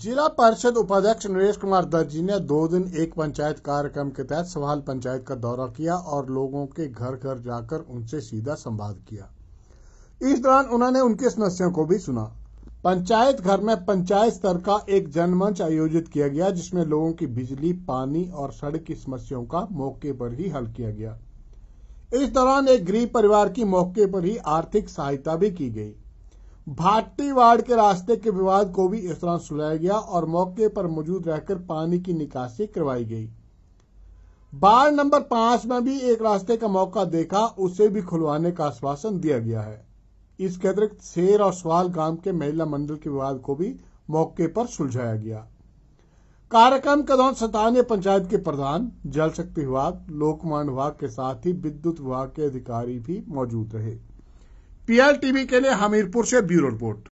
जिला परिषद उपाध्यक्ष नरेश कुमार दर्जी ने दो दिन एक पंचायत कार्यक्रम के तहत सवाल पंचायत का दौरा किया और लोगों के घर घर जाकर उनसे सीधा संवाद किया इस दौरान उन्होंने उनकी समस्याओं को भी सुना पंचायत घर में पंचायत स्तर का एक जनमंच आयोजित किया गया जिसमें लोगों की बिजली पानी और सड़क की समस्याओं का मौके पर ही हल किया गया इस दौरान एक गरीब परिवार की मौके पर ही आर्थिक सहायता भी की गई भाटीवाड़ के रास्ते के विवाद को भी इस दौरान सुलझाया गया और मौके पर मौजूद रहकर पानी की निकासी करवाई गई बार नंबर पांच में भी एक रास्ते का मौका देखा उसे भी खुलवाने का आश्वासन दिया गया है इसके अतिरिक्त शेर और सवाल गांव के महिला मंडल के विवाद को भी मौके पर सुलझाया गया कार्यक्रम के दौरान स्थानीय पंचायत के प्रधान जल शक्ति विभाग लोकमान विभाग के साथ ही विद्युत विभाग के अधिकारी भी मौजूद रहे पीआरटीवी के लिए हमीरपुर से ब्यूरो रिपोर्ट